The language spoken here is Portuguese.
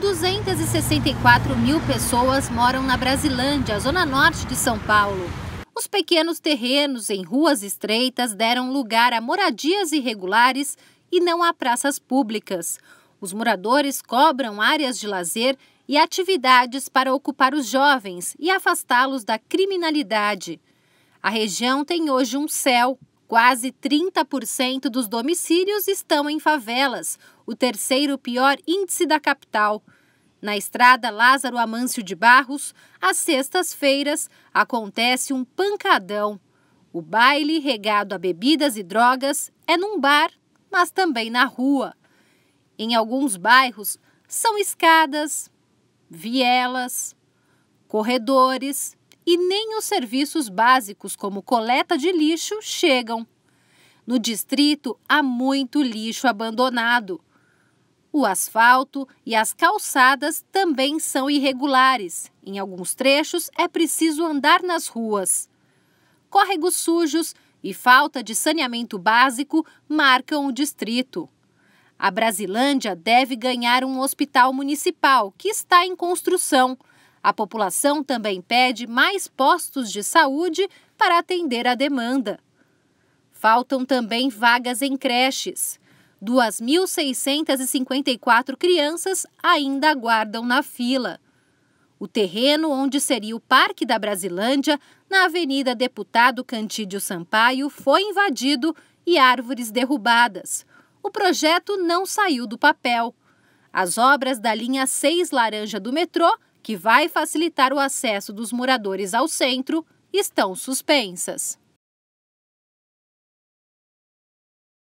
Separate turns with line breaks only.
264 mil pessoas moram na Brasilândia, zona norte de São Paulo. Os pequenos terrenos em ruas estreitas deram lugar a moradias irregulares e não a praças públicas. Os moradores cobram áreas de lazer e atividades para ocupar os jovens e afastá-los da criminalidade. A região tem hoje um céu Quase 30% dos domicílios estão em favelas, o terceiro pior índice da capital. Na estrada Lázaro Amâncio de Barros, às sextas-feiras, acontece um pancadão. O baile regado a bebidas e drogas é num bar, mas também na rua. Em alguns bairros, são escadas, vielas, corredores e nem os serviços básicos, como coleta de lixo, chegam. No distrito, há muito lixo abandonado. O asfalto e as calçadas também são irregulares. Em alguns trechos, é preciso andar nas ruas. Córregos sujos e falta de saneamento básico marcam o distrito. A Brasilândia deve ganhar um hospital municipal, que está em construção, a população também pede mais postos de saúde para atender a demanda. Faltam também vagas em creches. 2.654 crianças ainda aguardam na fila. O terreno onde seria o Parque da Brasilândia, na Avenida Deputado Cantídio Sampaio, foi invadido e árvores derrubadas. O projeto não saiu do papel. As obras da linha 6 Laranja do metrô que vai facilitar o acesso dos moradores ao centro, estão suspensas.